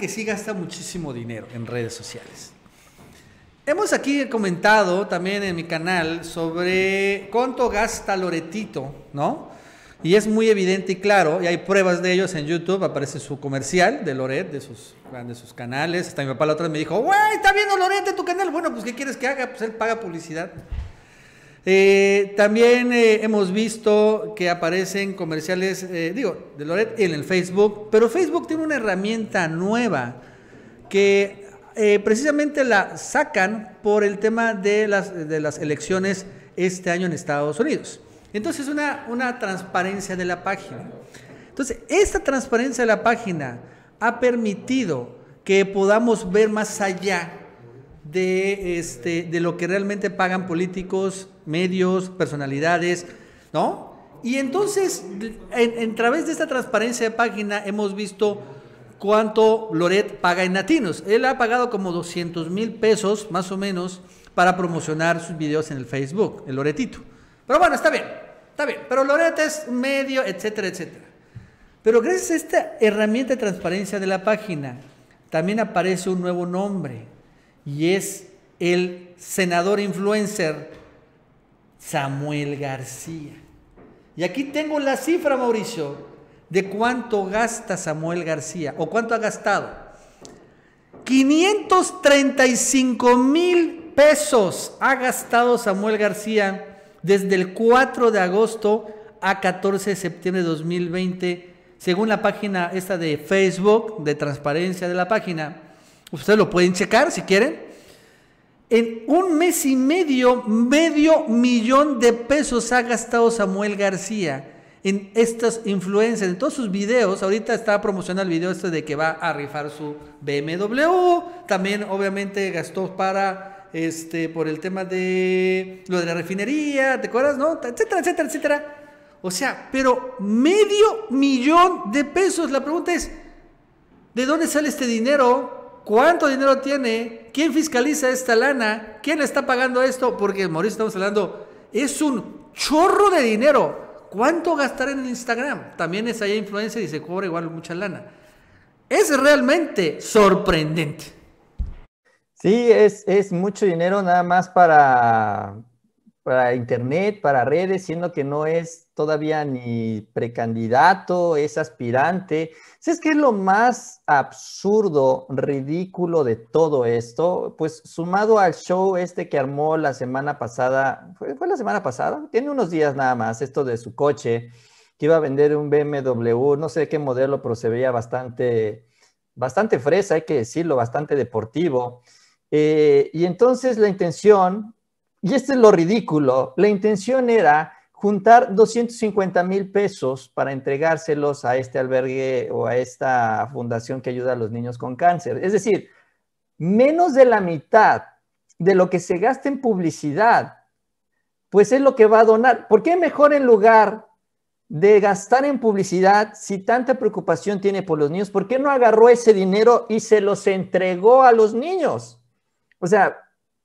que sí gasta muchísimo dinero en redes sociales. Hemos aquí comentado también en mi canal sobre cuánto gasta Loretito, ¿no? Y es muy evidente y claro, y hay pruebas de ellos en YouTube, aparece su comercial de Loret, de sus, grandes sus canales. Hasta mi papá la otra vez me dijo, güey, está viendo Loret en tu canal. Bueno, pues ¿qué quieres que haga? Pues él paga publicidad. Eh, también eh, hemos visto que aparecen comerciales, eh, digo, de Loret en el Facebook, pero Facebook tiene una herramienta nueva que precisamente la sacan por el tema de las, de las elecciones este año en Estados Unidos. Entonces, una, una transparencia de la página. Entonces, esta transparencia de la página ha permitido que podamos ver más allá de, este, de lo que realmente pagan políticos medios, personalidades, ¿no? Y entonces, en, través de esta transparencia de página, hemos visto cuánto Loret paga en Latinos. Él ha pagado como 200 mil pesos, más o menos, para promocionar sus videos en el Facebook, el Loretito. Pero bueno, está bien, está bien. Pero Loret es medio, etcétera, etcétera. Pero gracias a esta herramienta de transparencia de la página, también aparece un nuevo nombre y es el senador influencer Samuel García. Y aquí tengo la cifra, Mauricio, de cuánto gasta Samuel García o cuánto ha gastado. 535 mil pesos ha gastado Samuel García desde el 4 de agosto a 14 de septiembre de 2020, según la página esta de Facebook, de transparencia de la página. Ustedes lo pueden checar si quieren. En un mes y medio, medio millón de pesos ha gastado Samuel García en estas influencias, en todos sus videos. Ahorita está promocionando el video este de que va a rifar su BMW. También obviamente gastó para, este, por el tema de lo de la refinería, ¿te acuerdas? ¿No? Etcétera, etcétera, etcétera. O sea, pero medio millón de pesos. La pregunta es, ¿de dónde sale este dinero? cuánto dinero tiene, quién fiscaliza esta lana, quién está pagando esto, porque Mauricio estamos hablando, es un chorro de dinero. ¿Cuánto gastar en Instagram? También es ahí influencia y se cobra igual mucha lana. Es realmente sorprendente. Sí, es, es mucho dinero nada más para, para internet, para redes, siendo que no es todavía ni precandidato, es aspirante. ¿Sabes qué es lo más absurdo, ridículo de todo esto? Pues sumado al show este que armó la semana pasada, ¿fue, la semana pasada? Tiene unos días nada más, esto de su coche, que iba a vender un BMW, no sé qué modelo, pero se veía bastante, bastante fresa, hay que decirlo, bastante deportivo. Eh, y entonces la intención, y este es lo ridículo, la intención era juntar 250 mil pesos para entregárselos a este albergue o a esta fundación que ayuda a los niños con cáncer. Es decir, menos de la mitad de lo que se gasta en publicidad, pues es lo que va a donar. ¿Por qué mejor en lugar de gastar en publicidad, si tanta preocupación tiene por los niños, ¿por qué no agarró ese dinero y se los entregó a los niños? O sea,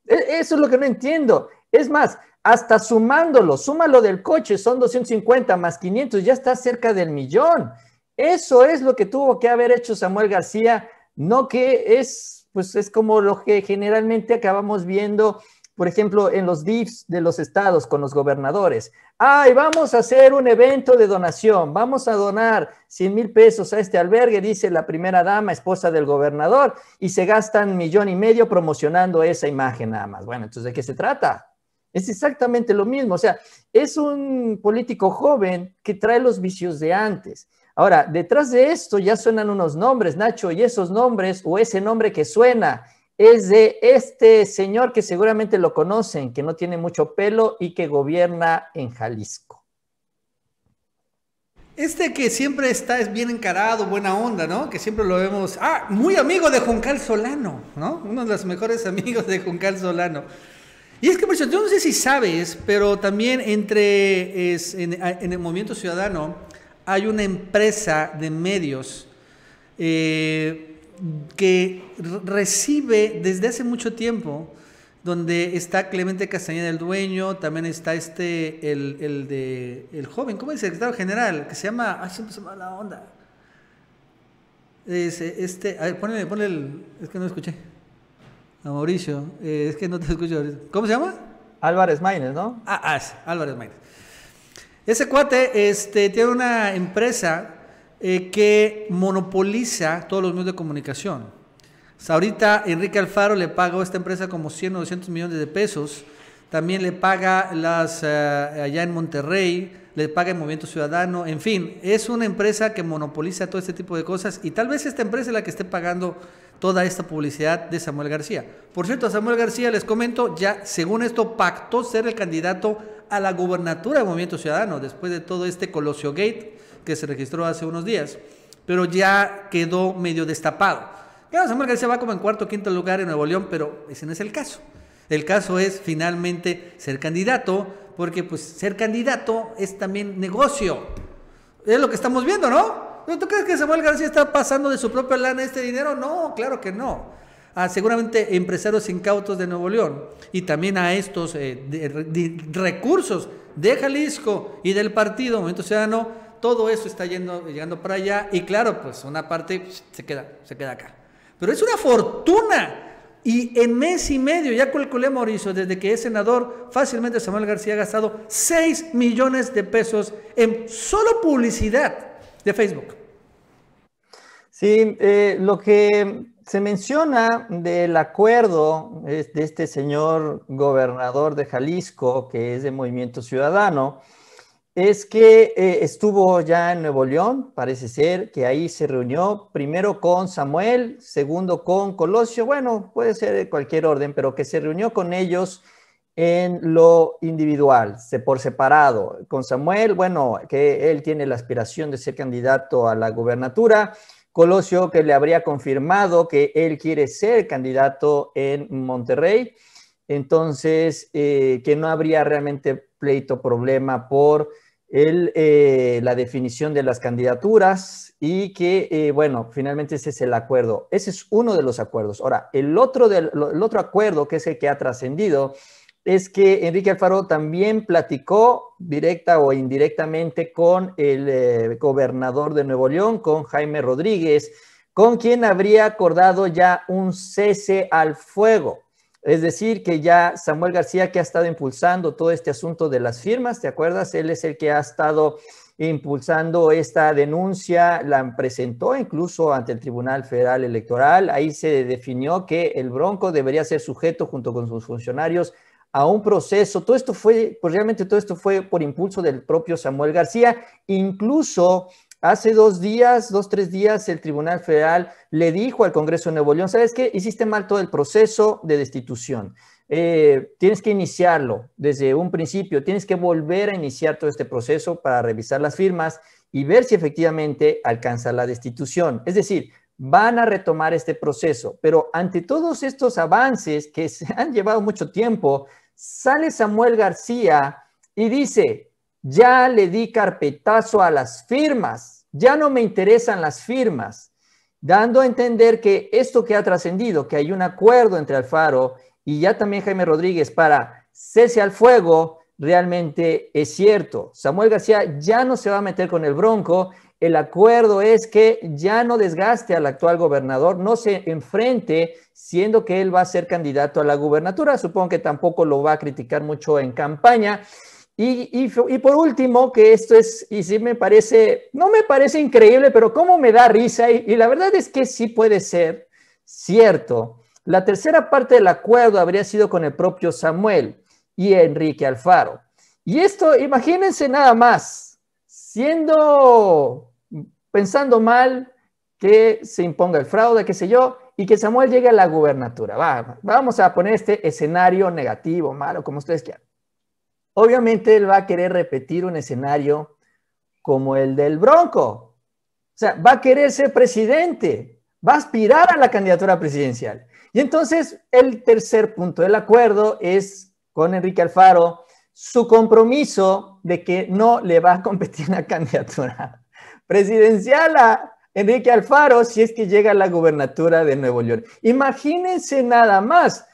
e-, eso es lo que no entiendo. Es más, hasta sumándolo, súmalo del coche, son 250 más 500, ya está cerca del millón. Eso es lo que tuvo que haber hecho Samuel García, no que es, pues es como lo que generalmente acabamos viendo, por ejemplo, en los DIFs de los estados con los gobernadores. Ay, vamos a hacer un evento de donación, vamos a donar 100 mil pesos a este albergue, dice la primera dama, esposa del gobernador, y se gastan millón y medio promocionando esa imagen nada más. Bueno, entonces, ¿de qué se trata? Es exactamente lo mismo. O sea, es un político joven que trae los vicios de antes. Ahora, detrás de esto ya suenan unos nombres, Nacho, y esos nombres o ese nombre que suena es de este señor que seguramente lo conocen, que no tiene mucho pelo y que gobierna en Jalisco. Este que siempre está es bien encarado, buena onda, ¿no? Que siempre lo vemos. Ah, muy amigo de Juncal Solano, ¿no? Uno de los mejores amigos de Juncal Solano. Y es que, Mauricio, yo no sé si sabes, pero también entre en, el movimiento ciudadano hay una empresa de medios eh, que recibe desde hace mucho tiempo, donde está Clemente Castañeda, el dueño, también está este, el, de, el joven, ¿cómo es el secretario general? Que se llama, ay, siempre se me la onda. Es, este, a ver, ponle, ponle es que no lo escuché. Mauricio, eh, es que no te escucho. ¿Cómo se llama? Álvarez Maynes, ¿no? Ah, ah Álvarez Maynes. Ese cuate este, tiene una empresa eh, que monopoliza todos los medios de comunicación. ahorita Enrique Alfaro le pagó a esta empresa como 100 o 200 millones de pesos. También le paga las eh, allá en Monterrey, le paga el Movimiento Ciudadano. En fin, es una empresa que monopoliza todo este tipo de cosas y tal vez esta empresa es la que esté pagando toda esta publicidad de Samuel García. Por cierto, Samuel García, les comento, ya según esto pactó ser el candidato a la gubernatura del Movimiento Ciudadano después de todo este Colosio Gate que se registró hace unos días, pero ya quedó medio destapado. Claro, Samuel García va como en cuarto o quinto lugar en Nuevo León, pero ese no es el caso. El caso es finalmente ser candidato, porque pues ser candidato es también negocio. Es lo que estamos viendo, ¿no? tú crees que Samuel García está pasando de su propia lana este dinero? No, claro que no. A ah, seguramente empresarios incautos de Nuevo León y también a estos eh, recursos de Jalisco y del partido Movimiento Ciudadano, todo eso está yendo, llegando para allá y claro, pues una parte pues, se queda, se queda acá. Pero es una fortuna. Y en mes y medio, ya calculé Mauricio, desde que es senador, fácilmente Samuel García ha gastado 6 millones de pesos en solo publicidad de Facebook. Sí, eh, lo que se menciona del acuerdo eh, de este señor gobernador de Jalisco, que es de Movimiento Ciudadano, es que eh, estuvo ya en Nuevo León, parece ser que ahí se reunió primero con Samuel, segundo con Colosio, bueno, puede ser de cualquier orden, pero que se reunió con ellos en lo individual, por separado. Con Samuel, bueno, que él tiene la aspiración de ser candidato a la gubernatura. Colosio, que le habría confirmado que él quiere ser candidato en Monterrey. Entonces, eh, que no habría realmente pleito, problema por eh, la definición de las candidaturas y que, eh, bueno, finalmente ese es el acuerdo. Ese es uno de los acuerdos. Ahora, el otro, del, el otro acuerdo, que es el que ha trascendido, es que Enrique Alfaro también platicó directa o indirectamente con el eh, gobernador de Nuevo León, con Jaime Rodríguez, con quien habría acordado ya un cese al fuego. Es decir, que ya Samuel García, que ha estado impulsando todo este asunto de las firmas, ¿te acuerdas? Él es el que ha estado impulsando esta denuncia, la presentó incluso ante el Tribunal Federal Electoral. Ahí se definió que el Bronco debería ser sujeto junto con sus funcionarios a un proceso. Todo esto fue, pues realmente todo esto fue por impulso del propio Samuel García. Incluso hace dos días, dos, tres días, el Tribunal Federal le dijo al Congreso de Nuevo León, ¿sabes qué? Hiciste mal todo el proceso de destitución. Eh, tienes que iniciarlo desde un principio, tienes que volver a iniciar todo este proceso para revisar las firmas y ver si efectivamente alcanza la destitución. Es decir, van a retomar este proceso, pero ante todos estos avances que se han llevado mucho tiempo, sale Samuel García y dice, ya le di carpetazo a las firmas, ya no me interesan las firmas, dando a entender que esto que ha trascendido, que hay un acuerdo entre Alfaro y ya también Jaime Rodríguez para cese al fuego, realmente es cierto. Samuel García ya no se va a meter con el Bronco el acuerdo es que ya no desgaste al actual gobernador, no se enfrente, siendo que él va a ser candidato a la gubernatura. Supongo que tampoco lo va a criticar mucho en campaña. Y, y, por último, que esto es, y sí me parece, no me parece increíble, pero cómo me da risa, y, y la verdad es que sí puede ser cierto. La tercera parte del acuerdo habría sido con el propio Samuel y Enrique Alfaro. Y esto, imagínense nada más, siendo pensando mal que se imponga el fraude, qué sé yo, y que Samuel llegue a la gubernatura. vamos a poner este escenario negativo, malo, como ustedes quieran. Obviamente él va a querer repetir un escenario como el del Bronco. O sea, va a querer ser presidente, va a aspirar a la candidatura presidencial. Y entonces el tercer punto del acuerdo es con Enrique Alfaro su compromiso de que no le va a competir la candidatura presidencial a Enrique Alfaro si es que llega a la gobernatura de Nuevo León. Imagínense nada más.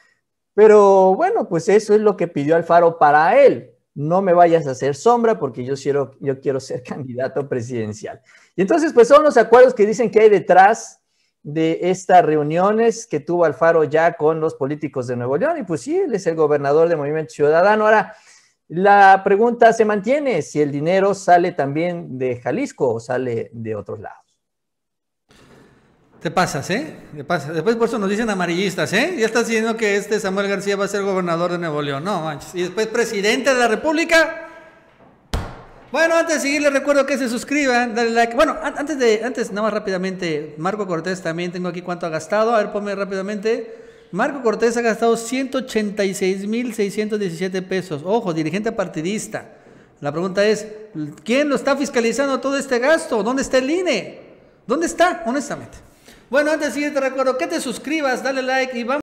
Pero bueno, pues eso es lo que pidió Alfaro para él. No me vayas a hacer sombra porque yo quiero, yo quiero ser candidato presidencial. Y entonces, pues son los acuerdos que dicen que hay detrás de estas reuniones que tuvo Alfaro ya con los políticos de Nuevo León. Y pues sí, él es el gobernador de Movimiento Ciudadano. Ahora, la pregunta se mantiene si el dinero sale también de Jalisco o sale de otros lados. Te pasas, ¿eh? Te pasas. Después por eso nos dicen amarillistas, ¿eh? Ya estás diciendo que este Samuel García va a ser gobernador de Nuevo León. No, manches. Y después presidente de la República. Bueno, antes de seguir les recuerdo que se suscriban, dale like. Bueno, antes de, antes, nada más rápidamente, Marco Cortés también tengo aquí cuánto ha gastado. A ver, ponme rápidamente. Marco Cortés ha gastado 186.617 pesos. Ojo, dirigente partidista. La pregunta es, ¿quién lo está fiscalizando todo este gasto? ¿Dónde está el INE? ¿Dónde está? Honestamente. Bueno, antes de seguir te recuerdo que te suscribas, dale like y vamos.